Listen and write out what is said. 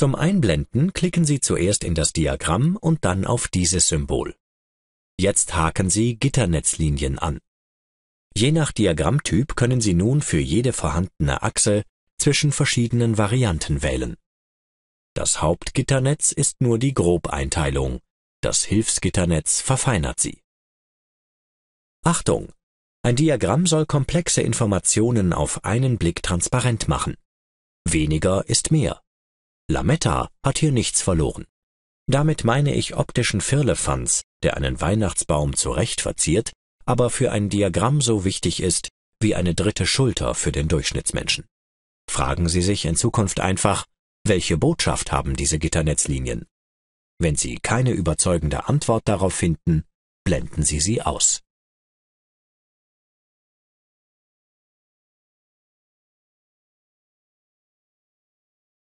Zum Einblenden klicken Sie zuerst in das Diagramm und dann auf dieses Symbol. Jetzt haken Sie Gitternetzlinien an. Je nach Diagrammtyp können Sie nun für jede vorhandene Achse zwischen verschiedenen Varianten wählen. Das Hauptgitternetz ist nur die Grobeinteilung, das Hilfsgitternetz verfeinert sie. Achtung! Ein Diagramm soll komplexe Informationen auf einen Blick transparent machen. Weniger ist mehr. Lametta hat hier nichts verloren. Damit meine ich optischen Firlefanz, der einen Weihnachtsbaum zurecht verziert, aber für ein Diagramm so wichtig ist wie eine dritte Schulter für den Durchschnittsmenschen. Fragen Sie sich in Zukunft einfach, welche Botschaft haben diese Gitternetzlinien? Wenn Sie keine überzeugende Antwort darauf finden, blenden Sie sie aus.